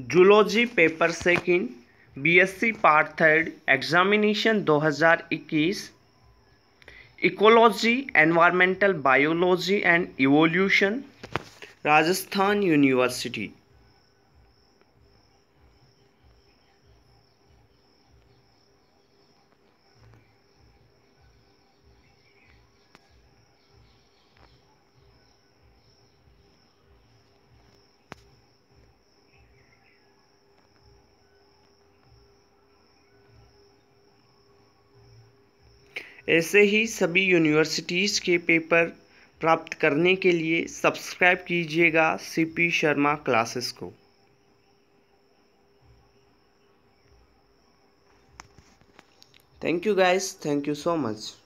zoology paper second BSc part third examination 2021 ecology environmental biology and evolution Rajasthan university ऐसे ही सभी universities के paper प्राप्त करने के लिए सब्सक्राइब कीजिएगा सीपी शर्मा क्लासेस को thank you guys thank you so much